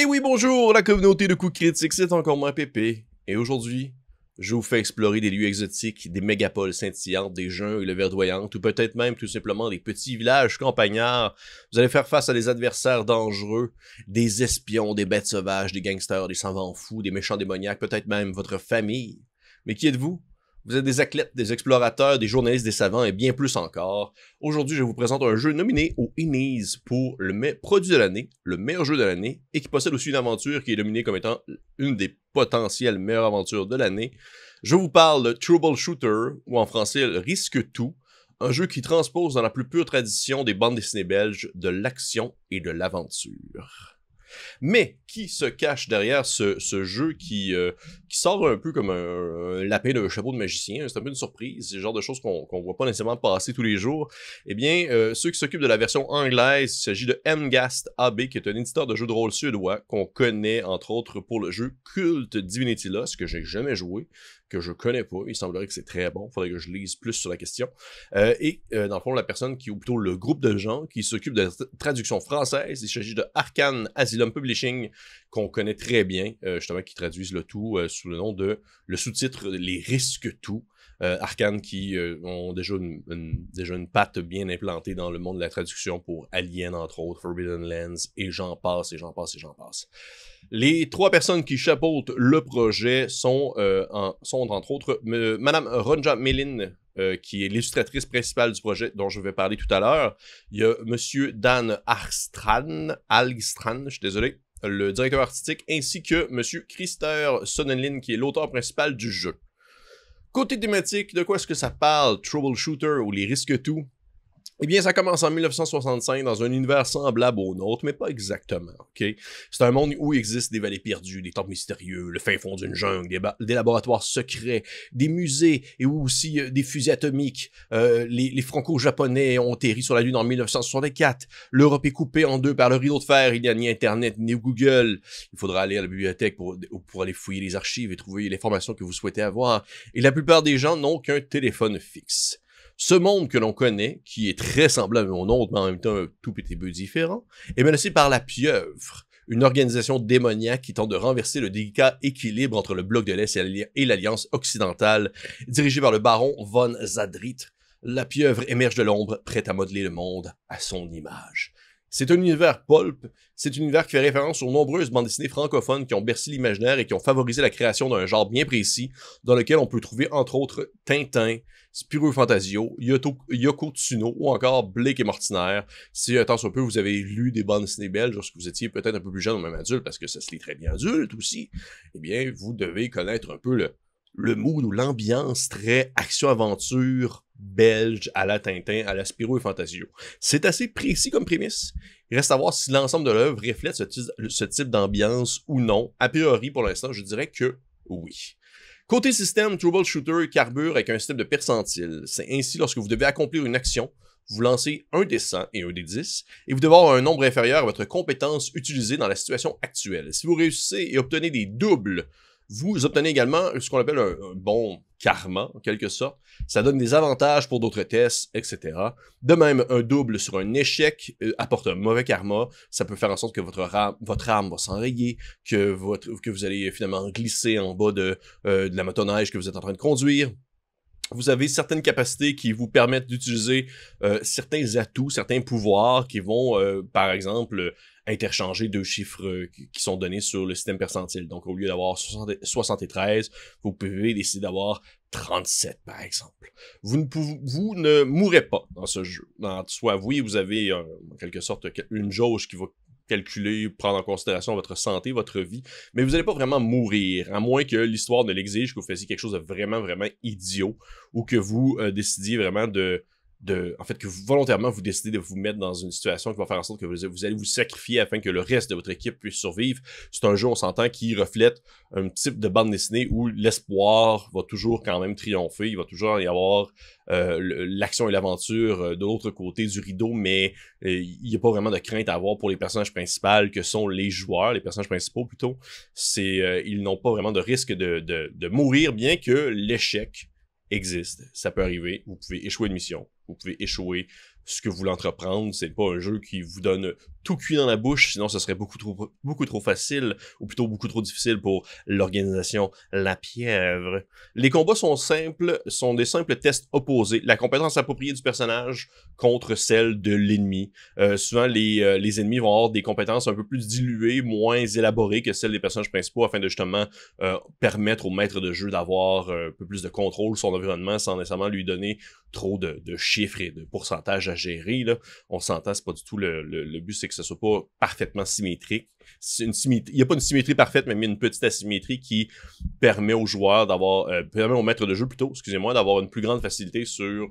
Et oui, bonjour, la communauté de coups critiques, c'est encore moi, Pépé. Et aujourd'hui, je vous fais explorer des lieux exotiques, des mégapoles scintillantes, des jungles verdoyantes, ou peut-être même tout simplement des petits villages campagnards. Vous allez faire face à des adversaires dangereux, des espions, des bêtes sauvages, des gangsters, des savants fous, des méchants démoniaques, peut-être même votre famille. Mais qui êtes-vous vous êtes des athlètes, des explorateurs, des journalistes, des savants et bien plus encore. Aujourd'hui, je vous présente un jeu nominé au Innis pour le meilleur produit de l'année, le meilleur jeu de l'année, et qui possède aussi une aventure qui est nominée comme étant une des potentielles meilleures aventures de l'année. Je vous parle de Troubleshooter, ou en français Risque Tout, un jeu qui transpose dans la plus pure tradition des bandes dessinées belges de l'action et de l'aventure. Mais qui se cache derrière ce, jeu euh, qui, sort un peu comme un, lapin d'un chapeau de magicien? C'est un peu une surprise, c'est le genre de choses qu'on ne voit pas nécessairement passer tous les jours. Eh bien, euh, ceux qui s'occupent de la version anglaise, il s'agit de Mgast AB, qui est un éditeur de jeux de rôle suédois qu'on connaît entre autres pour le jeu Cult Divinity Lost, que j'ai jamais joué que je connais pas. Il semblerait que c'est très bon. Il faudrait que je lise plus sur la question. Euh, et euh, dans le fond, la personne qui, ou plutôt le groupe de gens qui s'occupe de la traduction française, il s'agit de Arcane Asylum Publishing, qu'on connaît très bien, euh, justement, qui traduisent le tout sous le nom de le sous-titre Les risques tout euh, Arkane qui euh, ont déjà une, déjà une patte bien implantée dans le monde de la traduction pour Alien, entre autres, Forbidden Lands, et j'en passe, et j'en passe, et j'en passe. Les trois personnes qui chapeautent le projet sont, euh, sont entre autres, Madame Ronja Melin, euh, qui est l'illustratrice principale du projet dont je vais parler tout à l'heure. Il y a Monsieur Dan Arstran, je désolé, le directeur artistique, ainsi que Monsieur Christer Sonnenlin, qui est l'auteur principal du jeu. Côté thématique, de quoi est-ce que ça parle? Troubleshooter ou les risques tout? Eh bien, ça commence en 1965 dans un univers semblable au nôtre, mais pas exactement, ok? C'est un monde où existent existe des vallées perdues, des temples mystérieux, le fin fond d'une jungle, des, laboratoires secrets, des musées et où aussi euh, des fusées atomiques. Euh, les, franco-japonais ont atterri sur la Lune en 1964. L'Europe est coupée en deux par le rideau de fer. Il n'y a ni Internet, ni Google. Il faudra aller à la bibliothèque pour, pour aller fouiller les archives et trouver les formations que vous souhaitez avoir. Et la plupart des gens n'ont qu'un téléphone fixe. Ce monde que l'on connaît, qui est très semblable au nôtre, mais en même temps un tout petit peu différent, est menacé par la pieuvre, une organisation démoniaque qui tente de renverser le délicat équilibre entre le bloc de l'Est et l'Alliance occidentale, dirigée par le baron von Zadrit. La pieuvre émerge de l'ombre, prête à modeler le monde à son image. C'est un univers pulp, c'est un univers qui fait référence aux nombreuses bandes dessinées francophones qui ont bercé l'imaginaire et qui ont favorisé la création d'un genre bien précis, dans lequel on peut trouver entre autres Tintin, Spirou Fantasio, Yoko Tsuno ou encore Blake et Mortinaire. Si un euh, soit peu vous avez lu des bandes dessinées belges lorsque vous étiez peut-être un peu plus jeune ou même adulte, parce que ça se lit très bien adulte aussi, eh bien vous devez connaître un peu le, le mood ou l'ambiance très action-aventure belge à la Tintin, à la Spirou et Fantasio. C'est assez précis comme prémisse. Il reste à voir si l'ensemble de l'œuvre reflète ce, type d'ambiance ou non. A priori, pour l'instant, je dirais que oui. Côté système, Troubleshooter carbure avec un système de percentile. C'est ainsi lorsque vous devez accomplir une action, vous lancez un des 100 et un des 10, et vous devez avoir un nombre inférieur à votre compétence utilisée dans la situation actuelle. Si vous réussissez et obtenez des doubles vous obtenez également ce qu'on appelle un, bon karma, en quelque sorte. Ça donne des avantages pour d'autres tests, etc. De même, un double sur un échec euh, apporte un mauvais karma. Ça peut faire en sorte que votre, votre arme va s'enrayer, que, vous allez finalement glisser en bas de, euh, de la motoneige que vous êtes en train de conduire, vous avez certaines capacités qui vous permettent d'utiliser euh, certains atouts, certains pouvoirs qui vont, euh, par exemple, interchanger deux chiffres euh, qui sont donnés sur le système percentile. Donc, au lieu d'avoir 73, vous pouvez décider d'avoir 37, par exemple. Vous ne, vous ne mourrez pas dans ce jeu. Dans, soit oui, vous avez en quelque sorte une jauge qui va calculer, prendre en considération votre santé, votre vie, mais vous n'allez pas vraiment mourir, à moins que l'histoire ne l'exige, que vous fassiez quelque chose de vraiment, vraiment idiot, ou que vous euh, décidiez vraiment de en fait, que vous, volontairement vous décidez de vous mettre dans une situation qui va faire en sorte que vous, allez vous sacrifier afin que le reste de votre équipe puisse survivre. C'est un jeu, on s'entend, qui reflète un type de bande dessinée où l'espoir va toujours quand même triompher. Il va toujours y avoir euh, l'action et l'aventure euh, de l'autre côté du rideau, mais euh, il n'y a pas vraiment de crainte à avoir pour les personnages principaux que sont les joueurs, les personnages principaux plutôt. C'est, ils n'ont pas vraiment de risque de, de mourir, bien que l'échec existe. Ça peut arriver. Vous pouvez échouer une mission vous pouvez échouer ce que vous voulez entreprendre. C'est pas un jeu qui vous donne tout cuit dans la bouche, sinon ce serait beaucoup trop, beaucoup trop facile, ou plutôt beaucoup trop difficile pour l'organisation La Pièvre. Les combats sont simples, sont des simples tests opposés. La compétence appropriée du personnage contre celle de l'ennemi. Euh, souvent, euh, les, ennemis vont avoir des compétences un peu plus diluées, moins élaborées que celles des personnages principaux, afin de justement euh, permettre au maître de jeu d'avoir un peu plus de contrôle sur son environnement sans nécessairement lui donner trop de, chiffres et de pourcentages à gérer. Là. On s'entend, c'est pas du tout le, le but, c'est que ce soit pas parfaitement symétrique. il n'y a pas une symétrie parfaite, mais une petite asymétrie qui permet aux joueurs d'avoir, euh, permet au maître de jeu plutôt, excusez-moi, d'avoir une plus grande facilité sur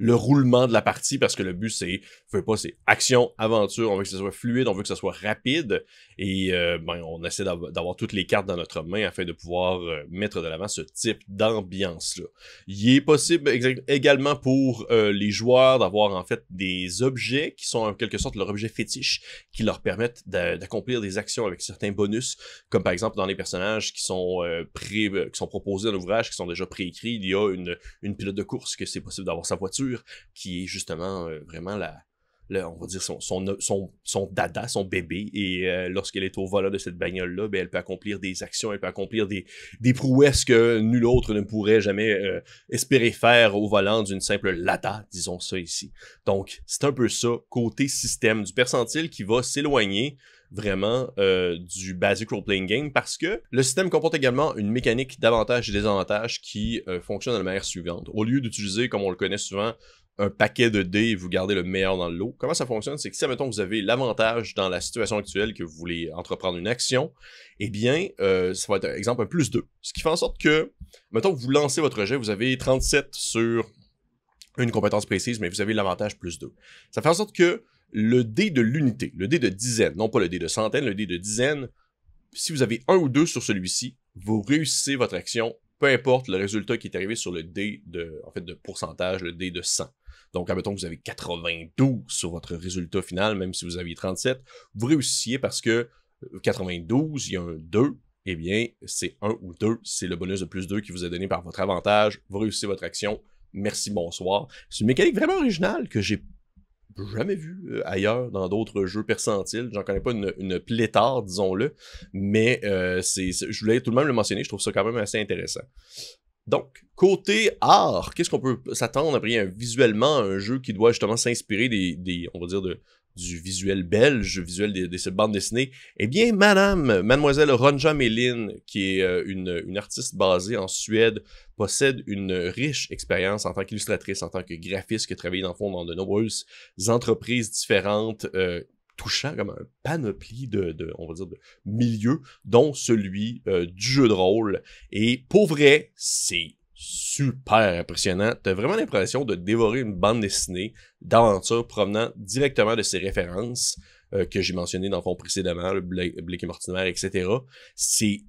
le roulement de la partie parce que le but c'est, fait pas, c'est action, aventure. On veut que ça soit fluide, on veut que ça soit rapide et euh, ben, on essaie d'avoir toutes les cartes dans notre main afin de pouvoir euh, mettre de l'avant ce type d'ambiance là. Il est possible ben, également pour euh, les joueurs d'avoir en fait des objets qui sont en quelque sorte leur objet fétiche qui leur permettent d'accomplir des actions avec certains bonus, comme par exemple dans les personnages qui sont pré, qui sont proposés dans l'ouvrage, qui sont déjà préécrits, il y a une pilote de course que c'est possible d'avoir sa voiture qui est justement euh, vraiment la, on va dire, son, son, son, dada, son bébé. Et euh, lorsqu'elle est au volant de cette bagnole-là, ben, elle peut accomplir des actions, elle peut accomplir des, prouesses que nul autre ne pourrait jamais euh, espérer faire au volant d'une simple lada, disons ça ici. Donc, c'est un peu ça, côté système du percentile qui va s'éloigner vraiment euh, du basic role-playing game parce que le système comporte également une mécanique d'avantages et désavantages qui euh, fonctionne de la manière suivante. Au lieu d'utiliser, comme on le connaît souvent, un paquet de dés et vous gardez le meilleur dans le lot. Comment ça fonctionne? C'est que si, admettons, vous avez l'avantage dans la situation actuelle que vous voulez entreprendre une action, eh bien, euh, ça va être, exemple, un plus 2. Ce qui fait en sorte que, mettons, vous lancez votre jet, vous avez 37 sur une compétence précise, mais vous avez l'avantage plus 2. Ça fait en sorte que le dé de l'unité, le dé de dizaine, non pas le dé de centaine, le dé de dizaine, si vous avez un ou deux sur celui-ci, vous réussissez votre action, peu importe le résultat qui est arrivé sur le dé de, en fait, de pourcentage, le dé de 100. Donc, admettons que vous avez 92 sur votre résultat final, même si vous aviez 37, vous réussissiez parce que 92, euh, il y a un 2, eh bien, c'est un ou deux, c'est le bonus de plus 2 qui vous est donné par votre avantage, vous réussissez votre action, merci, bonsoir. C'est une mécanique vraiment originale que j'ai jamais vu euh, ailleurs dans d'autres jeux percentiles. J'en connais pas une, une pléthore, disons-le, mais euh, c'est, je voulais tout de même le mentionner, je trouve ça quand même assez intéressant. Donc, côté art, qu'est-ce qu'on peut s'attendre après visuellement un jeu qui doit justement s'inspirer des, des on va dire, de, du visuel belge, visuel des, cette bandes dessinées, eh bien, madame, mademoiselle Ronja méline qui est euh, une, artiste basée en Suède, possède une riche expérience en tant qu'illustratrice, en tant que graphiste, qui a travaillé dans fond dans de nombreuses entreprises différentes, euh, touchant comme un panoplie de, de, on va dire, de milieux, dont celui euh, du jeu de rôle. Et pour vrai, c'est super impressionnant. T'as vraiment l'impression de dévorer une bande dessinée d'aventure provenant directement de ces références euh, que j'ai mentionnées dans le fond précédemment, le Blake, Blake et Mortimer, etc. C'est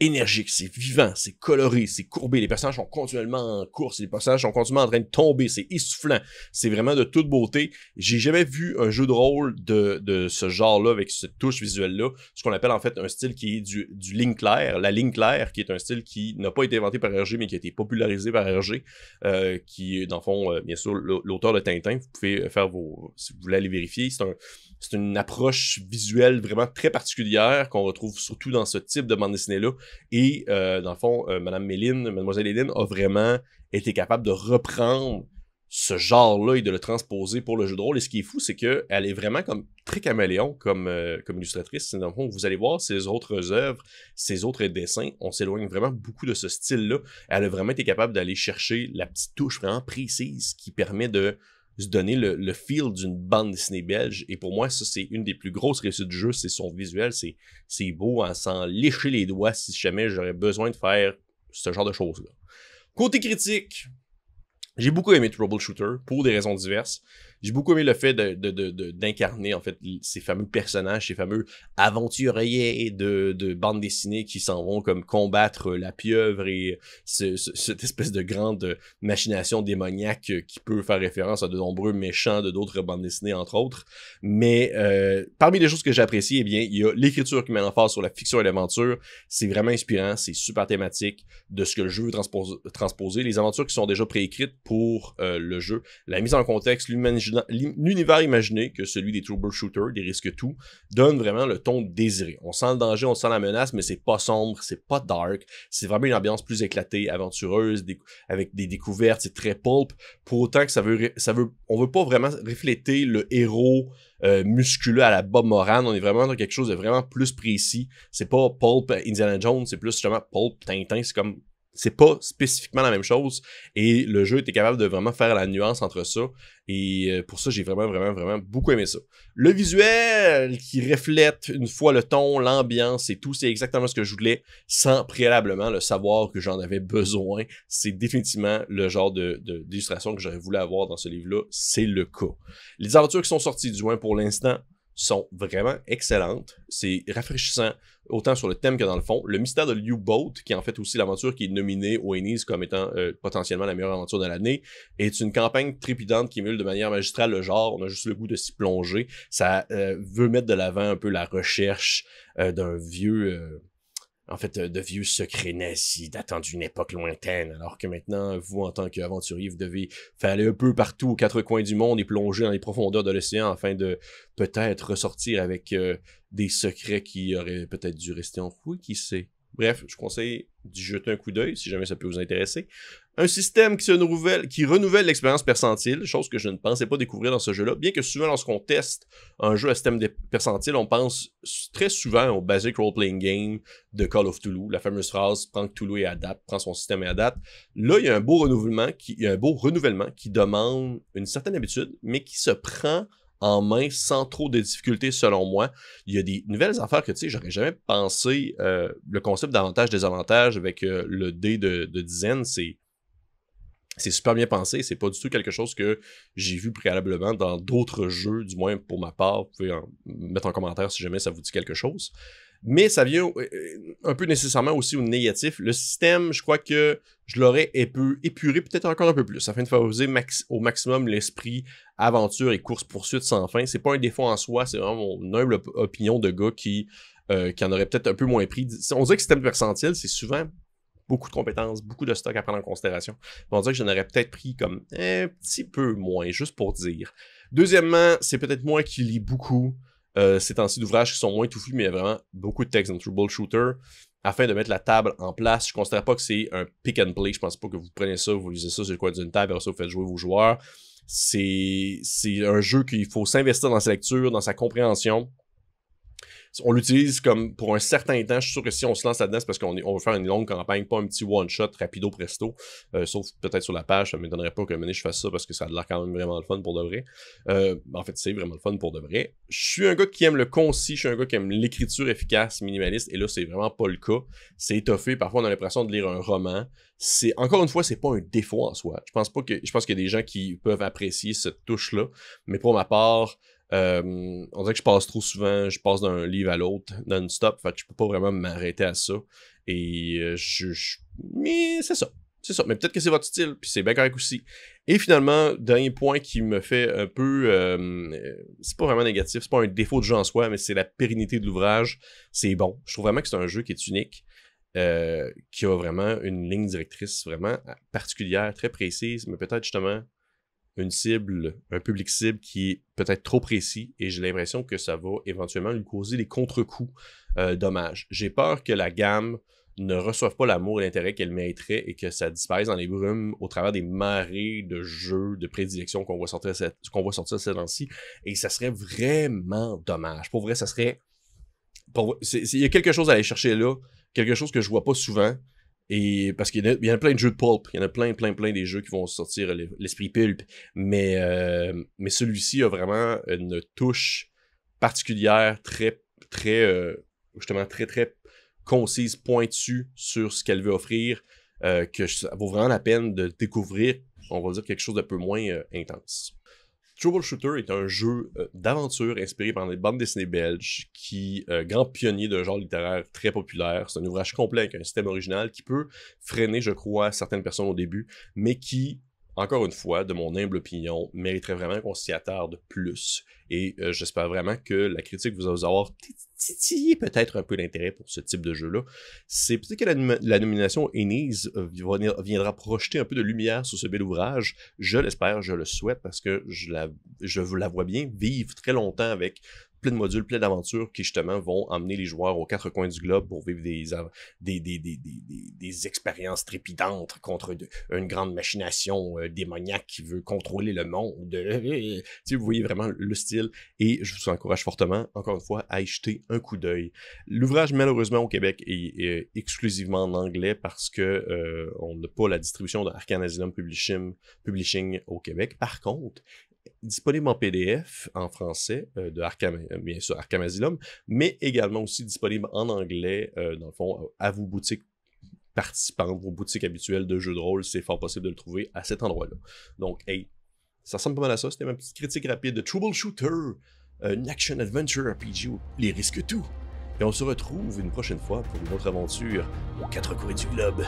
énergique, c'est vivant, c'est coloré, c'est courbé. Les personnages sont continuellement en course, les personnages sont continuellement en train de tomber, c'est essoufflant. C'est vraiment de toute beauté. J'ai jamais vu un jeu de rôle de, ce genre-là avec cette touche visuelle-là, ce qu'on appelle en fait un style qui est du, du ligne claire, la ligne claire, qui est un style qui n'a pas été inventé par RG, mais qui a été popularisé par RG, euh, qui est dans le fond, euh, bien sûr, l'auteur de Tintin. Vous pouvez faire vos, si vous voulez aller vérifier, c'est un c'est une approche visuelle vraiment très particulière qu'on retrouve surtout dans ce type de bande dessinée-là. Et euh, dans le fond, euh, Madame Méline, Mademoiselle Hélène a vraiment été capable de reprendre ce genre-là et de le transposer pour le jeu de rôle. Et ce qui est fou, c'est qu'elle est vraiment comme très caméléon comme, euh, comme illustratrice. Dans le fond, vous allez voir ses autres œuvres, ses autres dessins. On s'éloigne vraiment beaucoup de ce style-là. Elle a vraiment été capable d'aller chercher la petite touche vraiment précise qui permet de se donner le, feel d'une bande dessinée belge. Et pour moi, ça, c'est une des plus grosses réussites du jeu, c'est son visuel, c'est beau à s'en lécher les doigts si jamais j'aurais besoin de faire ce genre de choses-là. Côté critique, j'ai beaucoup aimé Troubleshooter pour des raisons diverses. J'ai beaucoup aimé le fait d'incarner, de, en fait, ces fameux personnages, ces fameux aventuriers de, bandes dessinées qui s'en vont comme combattre euh, la pieuvre et cette espèce de grande euh, machination démoniaque euh, qui peut faire référence à de nombreux méchants de d'autres bandes dessinées, entre autres. Mais parmi les choses que j'apprécie, eh bien, il y a l'écriture qui met en face sur la fiction et l'aventure. C'est vraiment inspirant, c'est super thématique de ce que le jeu veut transposer. Les aventures qui sont déjà préécrites pour le jeu. La mise en contexte, l'humanité l'univers imaginé, que celui des troubleshooters, des risques tout, donne vraiment le ton désiré. On sent le danger, on sent la menace, mais c'est pas sombre, c'est pas dark. C'est vraiment une ambiance plus éclatée, aventureuse, avec des découvertes, c'est très pulp. Pour autant que ça veut, ça veut, on veut pas vraiment refléter le héros euh, musculeux à la Bob Moran. On est vraiment dans quelque chose de vraiment plus précis. C'est pas pulp Indiana Jones, c'est plus justement pulp Tintin. C'est comme c'est pas spécifiquement la même chose. Et le jeu était capable de vraiment faire la nuance entre ça. Et euh, pour ça, j'ai vraiment, vraiment, vraiment beaucoup aimé ça. Le visuel qui reflète une fois le ton, l'ambiance et tout, c'est exactement ce que je voulais sans préalablement le savoir que j'en avais besoin. C'est définitivement le genre de, d'illustration que j'aurais voulu avoir dans ce livre-là. C'est le cas. Les aventures qui sont sorties du joint pour l'instant, sont vraiment excellentes. C'est rafraîchissant, autant sur le thème que dans le fond. Le mystère de u boat qui est en fait aussi l'aventure qui est nominée au Ennis comme étant euh, potentiellement la meilleure aventure de l'année, est une campagne trépidante qui émule de manière magistrale le genre. On a juste le goût de s'y plonger. Ça euh, veut mettre de l'avant un peu la recherche euh, d'un vieux en fait, euh, de vieux secrets nazis datant d'une époque lointaine, alors que maintenant, vous, en tant qu'aventurier, vous devez aller un peu partout aux quatre coins du monde et plonger dans les profondeurs de l'océan afin de peut-être ressortir avec euh, des secrets qui auraient peut-être dû rester enfouis, qui sait. Bref, je conseille d'y jeter un coup d'œil si jamais ça peut vous intéresser. Un système qui, se renouvelle, qui renouvelle l'expérience percentile, chose que je ne pensais pas découvrir dans ce jeu-là, bien que souvent lorsqu'on teste un jeu à système percentile, on pense très souvent au basic role-playing game de Call of Toulouse, la fameuse phrase « prends Toulouse et adapte, prends son système et adapte ». Là, il y a un beau renouvellement qui, il y a un beau renouvellement qui demande une certaine habitude, mais qui se prend en main sans trop de difficultés selon moi. Il y a des nouvelles affaires que tu sais, j'aurais jamais pensé. Euh, le concept d'avantage-désavantage avec euh, le dé de, de c'est c'est super bien pensé, c'est pas du tout quelque chose que j'ai vu préalablement dans d'autres jeux, du moins pour ma part. Vous pouvez mettre en commentaire si jamais ça vous dit quelque chose. Mais ça vient euh, euh, un peu nécessairement aussi au négatif. Le système, je crois que je l'aurais épuré peut-être encore un peu plus afin de favoriser au maximum l'esprit aventure et course-poursuite sans fin. C'est pas un défaut en soi, c'est vraiment mon humble opinion de gars qui, euh, qui en aurait peut-être un peu moins pris. On dirait que le système percentile, c'est souvent beaucoup de compétences, beaucoup de stock à prendre en considération. On dirait que j'en aurais peut-être pris comme un petit peu moins, juste pour dire. Deuxièmement, c'est peut-être moi qui lis beaucoup euh, ces temps-ci d'ouvrages qui sont moins touffus, mais vraiment beaucoup de textes dans Shooter. afin de mettre la table en place. Je ne considère pas que c'est un pick and play. Je ne pense pas que vous prenez ça, vous lisez ça sur le coin d'une table et vous faites jouer vos joueurs. C'est un jeu qu'il faut s'investir dans sa lecture, dans sa compréhension on l'utilise comme pour un certain temps. Je suis sûr que si on se lance là-dedans, c'est parce qu'on on veut faire une longue campagne, pas un petit one-shot rapido presto. Euh, sauf peut-être sur la page, ça ne m'étonnerait pas que je fasse ça parce que ça a l'air quand même vraiment le fun pour de vrai. Euh, en fait, c'est vraiment le fun pour de vrai. Je suis un gars qui aime le concis, je suis un gars qui aime l'écriture efficace, minimaliste, et là, c'est vraiment pas le cas. C'est étoffé. Parfois, on a l'impression de lire un roman. C'est encore une fois, c'est pas un défaut en soi. Je pense pas que je pense qu'il y a des gens qui peuvent apprécier cette touche-là, mais pour ma part, euh, on dirait que je passe trop souvent, je passe d'un livre à l'autre non-stop, fait que je peux pas vraiment m'arrêter à ça. Et euh, je, mais c'est ça. C'est ça. Mais peut-être que c'est votre style, puis c'est bien correct aussi. Et finalement, dernier point qui me fait un peu. Euh, c'est pas vraiment négatif, c'est pas un défaut de jeu en soi, mais c'est la pérennité de l'ouvrage. C'est bon. Je trouve vraiment que c'est un jeu qui est unique, euh, qui a vraiment une ligne directrice vraiment particulière, très précise, mais peut-être justement une cible, un public cible qui est peut-être trop précis et j'ai l'impression que ça va éventuellement lui causer des contre-coups euh, dommages. J'ai peur que la gamme ne reçoive pas l'amour et l'intérêt qu'elle mériterait et que ça disparaisse dans les brumes au travers des marées de jeux de prédilections qu'on voit sortir cette, qu'on voit sortir cette ci Et ça serait vraiment dommage. Pour vrai, ça serait. Il y a quelque chose à aller chercher là, quelque chose que je vois pas souvent, et parce qu'il y, en a plein de jeux de pulp, il y en a plein, plein, plein des jeux qui vont sortir l'esprit pulp, mais, euh, mais celui-ci a vraiment une touche particulière, très, très, euh, justement, très, très concise, pointue sur ce qu'elle veut offrir, euh, que ça vaut vraiment la peine de découvrir, on va dire, quelque chose d'un peu moins euh, intense. Troubleshooter est un jeu euh, d'aventure inspiré par les bandes dessinées belges, qui euh, grand pionnier d'un genre littéraire très populaire. C'est un ouvrage complet avec un système original qui peut freiner, je crois, certaines personnes au début, mais qui encore une fois, de mon humble opinion, mériterait vraiment qu'on s'y attarde plus. Et euh, j'espère vraiment que la critique vous aura titillé peut-être un peu l'intérêt pour ce type de jeu-là. C'est peut-être que la, nomination Enise euh, viendra projeter un peu de lumière sur ce bel ouvrage. Je l'espère, je le souhaite, parce que je, la, je la vois bien vivre très longtemps avec plein de modules, plein d'aventures qui justement vont emmener les joueurs aux quatre coins du globe pour vivre des, des, des, des, des expériences trépidantes contre une grande machination euh, démoniaque qui veut contrôler le monde. si vous voyez vraiment le style et je vous encourage fortement, encore une fois, à y jeter un coup d'œil. L'ouvrage, malheureusement, au Québec est, exclusivement en anglais parce que euh, on n'a pas la distribution de Publishing au Québec. Par contre, disponible en PDF en français euh, de Arkham, euh, bien sûr, Arkham Asylum, mais également aussi disponible en anglais, euh, dans le fond, à vos boutiques participantes, vos boutiques habituelles de jeux de rôle. C'est fort possible de le trouver à cet endroit-là. Donc, hey, ça ressemble pas mal à ça. C'était ma petite critique rapide de Troubleshooter, une action adventure RPG où les risques tout. Et on se retrouve une prochaine fois pour une autre aventure aux quatre coins du globe.